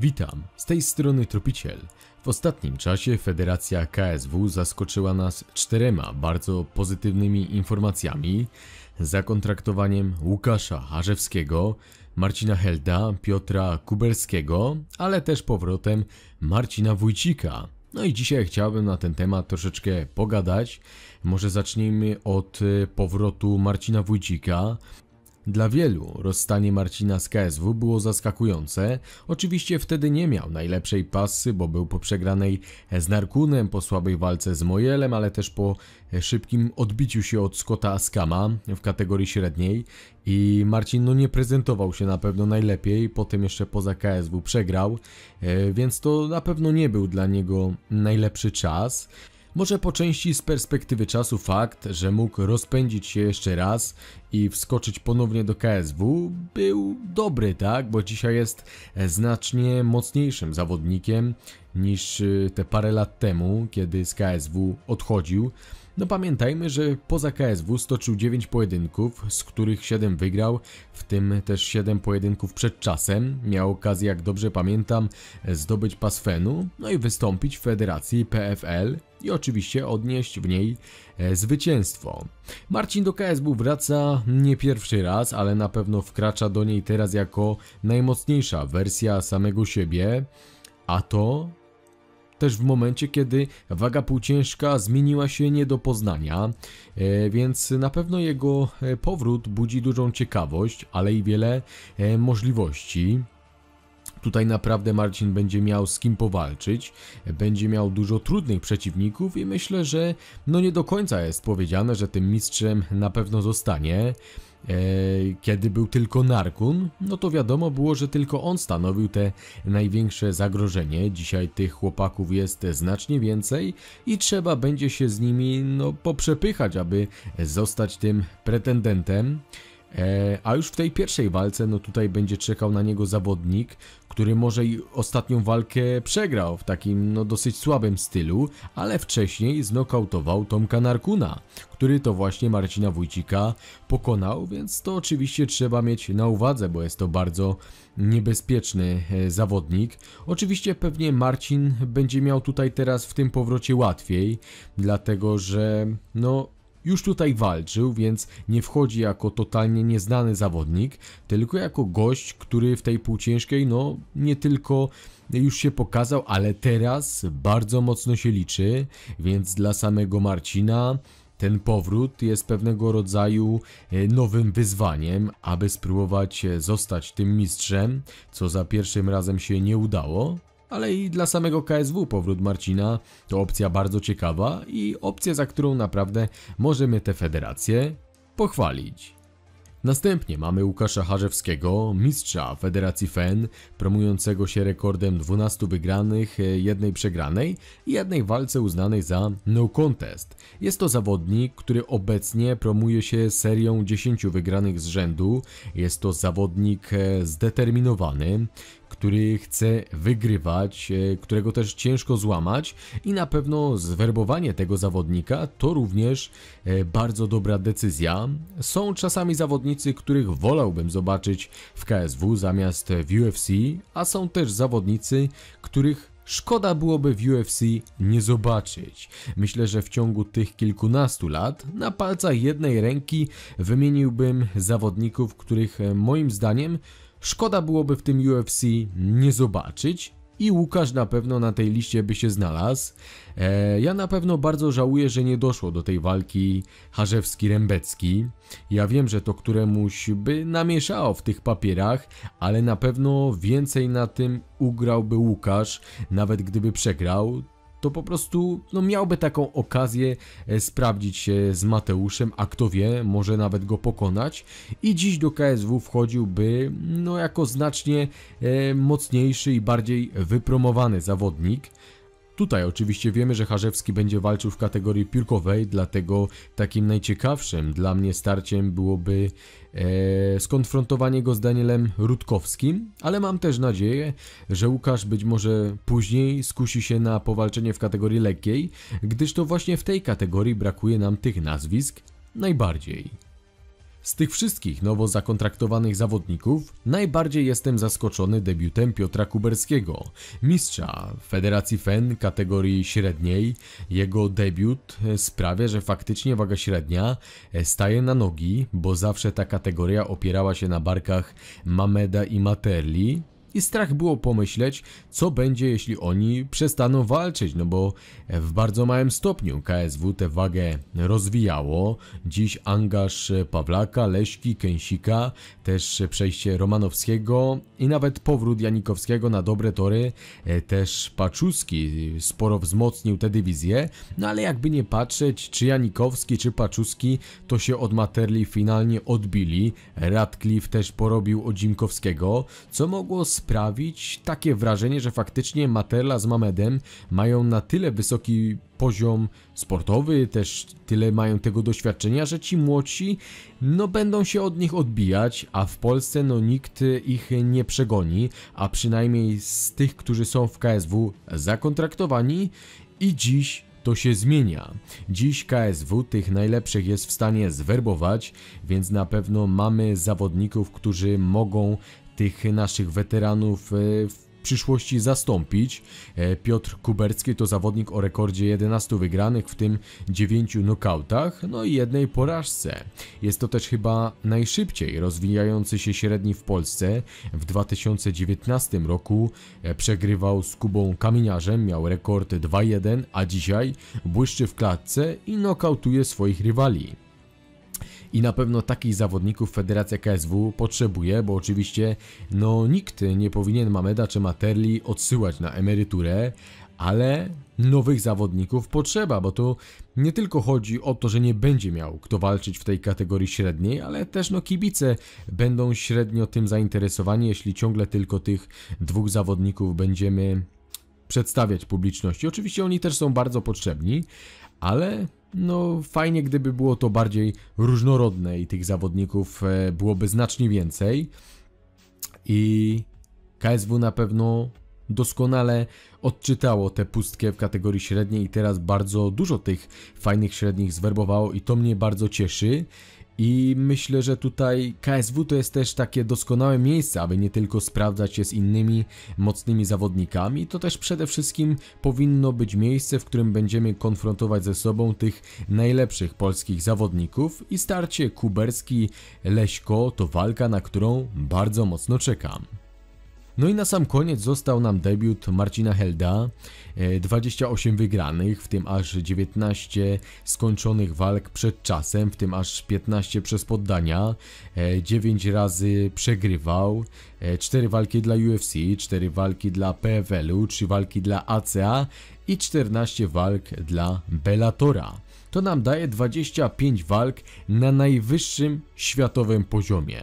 Witam, z tej strony Tropiciel. W ostatnim czasie Federacja KSW zaskoczyła nas czterema bardzo pozytywnymi informacjami zakontraktowaniem Łukasza Harzewskiego, Marcina Helda, Piotra Kuberskiego, ale też powrotem Marcina Wójcika. No i dzisiaj chciałbym na ten temat troszeczkę pogadać. Może zacznijmy od e, powrotu Marcina Wójcika. Dla wielu rozstanie Marcina z KSW było zaskakujące. Oczywiście wtedy nie miał najlepszej pasy, bo był po przegranej z Narkunem, po słabej walce z Mojelem, ale też po szybkim odbiciu się od Scotta Askama w kategorii średniej i Marcin no, nie prezentował się na pewno najlepiej, potem jeszcze poza KSW przegrał, e, więc to na pewno nie był dla niego najlepszy czas. Może po części z perspektywy czasu fakt, że mógł rozpędzić się jeszcze raz i wskoczyć ponownie do KSW był dobry, tak? Bo dzisiaj jest znacznie mocniejszym zawodnikiem niż y, te parę lat temu, kiedy z KSW odchodził. No pamiętajmy, że poza KSW stoczył 9 pojedynków, z których 7 wygrał, w tym też 7 pojedynków przed czasem. Miał okazję, jak dobrze pamiętam, zdobyć fenu, no i wystąpić w federacji PFL i oczywiście odnieść w niej E, zwycięstwo. Marcin do KSB wraca nie pierwszy raz, ale na pewno wkracza do niej teraz jako najmocniejsza wersja samego siebie, a to też w momencie, kiedy waga półciężka zmieniła się nie do poznania, e, więc na pewno jego e, powrót budzi dużą ciekawość, ale i wiele możliwości. Tutaj naprawdę Marcin będzie miał z kim powalczyć, będzie miał dużo trudnych przeciwników i myślę, że no nie do końca jest powiedziane, że tym mistrzem na pewno zostanie. E, kiedy był tylko Narkun, no to wiadomo było, że tylko on stanowił te największe zagrożenie. Dzisiaj tych chłopaków jest znacznie więcej i trzeba będzie się z nimi no, poprzepychać, aby zostać tym pretendentem. E, a już w tej pierwszej walce, no tutaj będzie czekał na niego zawodnik, który może i ostatnią walkę przegrał w takim no dosyć słabym stylu, ale wcześniej znokautował Tomka Narkuna, który to właśnie Marcina Wójcika pokonał, więc to oczywiście trzeba mieć na uwadze, bo jest to bardzo niebezpieczny e, zawodnik. Oczywiście pewnie Marcin będzie miał tutaj teraz w tym powrocie łatwiej, dlatego że no już tutaj walczył, więc nie wchodzi jako totalnie nieznany zawodnik, tylko jako gość, który w tej półciężkiej no nie tylko już się pokazał, ale teraz bardzo mocno się liczy, więc dla samego Marcina ten powrót jest pewnego rodzaju e, nowym wyzwaniem, aby spróbować e, zostać tym mistrzem, co za pierwszym razem się nie udało, ale i dla samego KSW powrót Marcina to opcja bardzo ciekawa i opcja, za którą naprawdę możemy tę federację pochwalić. Następnie mamy Łukasza Harzewskiego, mistrza Federacji FEN, promującego się rekordem 12 wygranych, e, jednej przegranej i jednej walce uznanej za no contest. Jest to zawodnik, który obecnie promuje się serią 10 wygranych z rzędu. Jest to zawodnik e, zdeterminowany, który chce wygrywać, e, którego też ciężko złamać i na pewno zwerbowanie tego zawodnika to również e, bardzo dobra decyzja. Są czasami zawodnicy, których wolałbym zobaczyć w KSW zamiast w UFC, a są też zawodnicy, których szkoda byłoby w UFC nie zobaczyć. Myślę, że w ciągu tych kilkunastu lat na palcach jednej ręki wymieniłbym zawodników, których e, moim zdaniem Szkoda byłoby w tym UFC nie zobaczyć, i Łukasz na pewno na tej liście by się znalazł. E, ja na pewno bardzo żałuję, że nie doszło do tej walki Harzewski-Rembecki. Ja wiem, że to któremuś by namieszało w tych papierach, ale na pewno więcej na tym ugrałby Łukasz, nawet gdyby przegrał to po prostu no, miałby taką okazję e, sprawdzić się z Mateuszem, a kto wie, może nawet go pokonać i dziś do KSW wchodziłby no, jako znacznie e, mocniejszy i bardziej wypromowany zawodnik. Tutaj oczywiście wiemy, że Harzewski będzie walczył w kategorii piórkowej, dlatego takim najciekawszym dla mnie starciem byłoby e, skonfrontowanie go z Danielem Rutkowskim, ale mam też nadzieję, że Łukasz być może później skusi się na powalczenie w kategorii lekkiej, gdyż to właśnie w tej kategorii brakuje nam tych nazwisk najbardziej. Z tych wszystkich nowo zakontraktowanych zawodników najbardziej jestem zaskoczony debiutem Piotra Kuberskiego, mistrza Federacji FEN kategorii średniej. Jego debiut e, sprawia, że faktycznie waga średnia e, staje na nogi, bo zawsze ta kategoria opierała się na barkach Mameda i Materli, i strach było pomyśleć, co będzie jeśli oni przestaną walczyć, no bo w bardzo małym stopniu KSW tę wagę rozwijało. Dziś angaż Pawlaka, Leśki, Kęsika, też przejście Romanowskiego i nawet powrót Janikowskiego na dobre tory, e, też Paczuski sporo wzmocnił tę dywizję, no ale jakby nie patrzeć, czy Janikowski, czy Paczuski, to się od Materli finalnie odbili. Radcliffe też porobił od Zimkowskiego, co mogło sprawić takie wrażenie, że faktycznie Materla z Mamedem mają na tyle wysoki poziom sportowy, też tyle mają tego doświadczenia, że ci młodsi no będą się od nich odbijać, a w Polsce no nikt ich nie przegoni, a przynajmniej z tych, którzy są w KSW zakontraktowani i dziś to się zmienia. Dziś KSW tych najlepszych jest w stanie zwerbować, więc na pewno mamy zawodników, którzy mogą tych naszych weteranów e, w przyszłości zastąpić. E, Piotr Kuberski to zawodnik o rekordzie 11 wygranych, w tym 9 nokautach, no i jednej porażce. Jest to też chyba najszybciej rozwijający się średni w Polsce. W 2019 roku e, przegrywał z Kubą Kamieniarzem, miał rekord 2-1, a dzisiaj błyszczy w klatce i nokautuje swoich rywali i na pewno takich zawodników Federacja KSW potrzebuje, bo oczywiście no nikt nie powinien Mameda czy Materli odsyłać na emeryturę, ale nowych zawodników potrzeba, bo to nie tylko chodzi o to, że nie będzie miał kto walczyć w tej kategorii średniej, ale też no kibice będą średnio tym zainteresowani, jeśli ciągle tylko tych dwóch zawodników będziemy przedstawiać publiczności. Oczywiście oni też są bardzo potrzebni, ale no, fajnie gdyby było to bardziej różnorodne i tych zawodników e, byłoby znacznie więcej. I KSW na pewno doskonale odczytało tę pustkę w kategorii średniej i teraz bardzo dużo tych fajnych średnich zwerbowało i to mnie bardzo cieszy. I myślę, że tutaj KSW to jest też takie doskonałe miejsce, aby nie tylko sprawdzać się z innymi mocnymi zawodnikami, to też przede wszystkim powinno być miejsce, w którym będziemy konfrontować ze sobą tych najlepszych polskich zawodników i starcie Kuberski-Leśko to walka, na którą bardzo mocno czekam. No i na sam koniec został nam debiut Marcina Helda, 28 e, wygranych, w tym aż 19 skończonych walk przed czasem, w tym aż 15 przez poddania, 9 e, razy przegrywał, 4 e, walki dla UFC, 4 walki dla PFL-u, 3 walki dla ACA i 14 walk dla Bellatora. To nam daje 25 walk na najwyższym światowym poziomie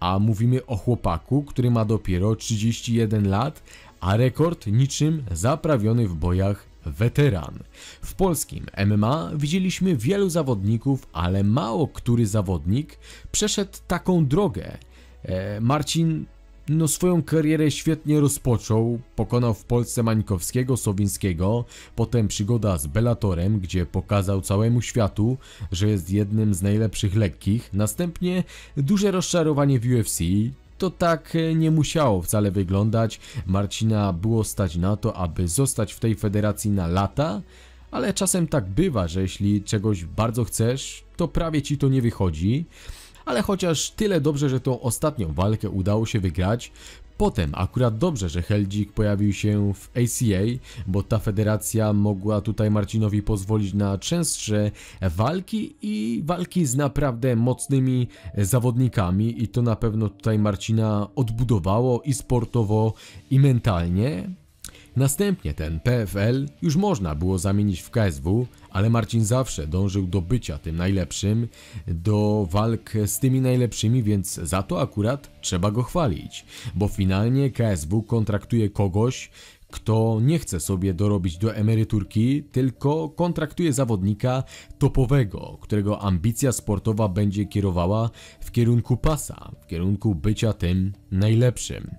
a mówimy o chłopaku, który ma dopiero 31 lat, a rekord niczym zaprawiony w bojach weteran. W polskim MMA widzieliśmy wielu zawodników, ale mało który zawodnik przeszedł taką drogę. E, Marcin no swoją karierę świetnie rozpoczął, pokonał w Polsce Mańkowskiego, Sowińskiego, potem przygoda z Bellatorem, gdzie pokazał całemu światu, że jest jednym z najlepszych lekkich, następnie duże rozczarowanie w UFC, to tak e, nie musiało wcale wyglądać. Marcina było stać na to, aby zostać w tej federacji na lata, ale czasem tak bywa, że jeśli czegoś bardzo chcesz, to prawie ci to nie wychodzi ale chociaż tyle dobrze, że tą ostatnią walkę udało się wygrać, Potem akurat dobrze, że Heldzik pojawił się w ACA, bo ta federacja mogła tutaj Marcinowi pozwolić na częstsze walki i walki z naprawdę mocnymi zawodnikami i to na pewno tutaj Marcina odbudowało i sportowo i mentalnie. Następnie ten PFL już można było zamienić w KSW, ale Marcin zawsze dążył do bycia tym najlepszym, do walk z tymi najlepszymi, więc za to akurat trzeba go chwalić, bo finalnie KSW kontraktuje kogoś, kto nie chce sobie dorobić do emeryturki, tylko kontraktuje zawodnika topowego, którego ambicja sportowa będzie kierowała w kierunku pasa, w kierunku bycia tym najlepszym.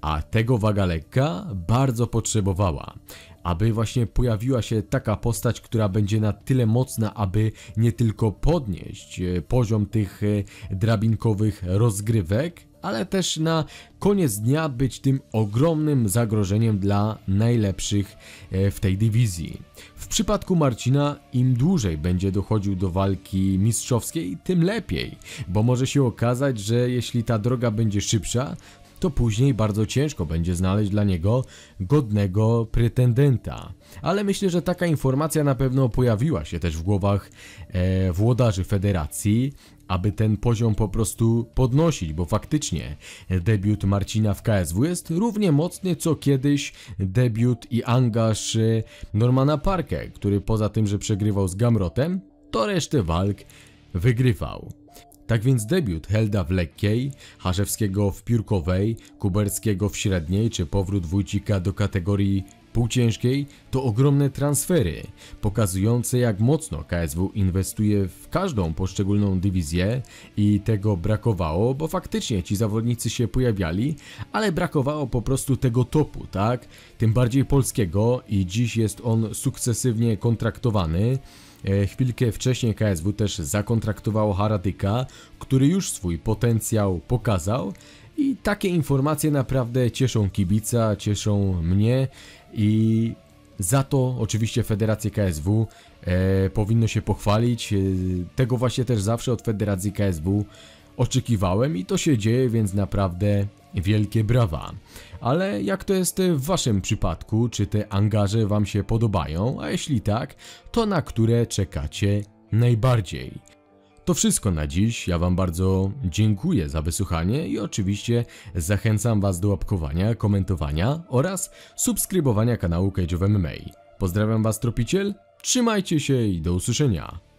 A tego waga lekka bardzo potrzebowała aby właśnie pojawiła się taka postać, która będzie na tyle mocna, aby nie tylko podnieść e, poziom tych e, drabinkowych rozgrywek, ale też na koniec dnia być tym ogromnym zagrożeniem dla najlepszych e, w tej dywizji. W przypadku Marcina im dłużej będzie dochodził do walki mistrzowskiej, tym lepiej, bo może się okazać, że jeśli ta droga będzie szybsza, to później bardzo ciężko będzie znaleźć dla niego godnego pretendenta. Ale myślę, że taka informacja na pewno pojawiła się też w głowach e, włodarzy federacji, aby ten poziom po prostu podnosić, bo faktycznie debiut Marcina w KSW jest równie mocny co kiedyś debiut i angaż e, Normana Parke, który poza tym, że przegrywał z Gamrotem, to resztę walk wygrywał. Tak więc debiut Helda w lekkiej, Harzewskiego w piórkowej, Kuberskiego w średniej czy powrót Wójcika do kategorii półciężkiej to ogromne transfery, pokazujące jak mocno KSW inwestuje w każdą poszczególną dywizję i tego brakowało, bo faktycznie ci zawodnicy się pojawiali, ale brakowało po prostu tego topu, tak? Tym bardziej polskiego i dziś jest on sukcesywnie kontraktowany. E, chwilkę wcześniej KSW też zakontraktowało Haradyka, który już swój potencjał pokazał i takie informacje naprawdę cieszą kibica, cieszą mnie i za to oczywiście Federacji KSW e, powinno się pochwalić. E, tego właśnie też zawsze od Federacji KSW oczekiwałem i to się dzieje, więc naprawdę wielkie brawa. Ale jak to jest w waszym przypadku? Czy te angaże wam się podobają? A jeśli tak, to na które czekacie najbardziej? To wszystko na dziś. Ja Wam bardzo dziękuję za wysłuchanie i oczywiście zachęcam Was do łapkowania, komentowania oraz subskrybowania kanału Cage of MMA. Pozdrawiam Was Tropiciel, trzymajcie się i do usłyszenia.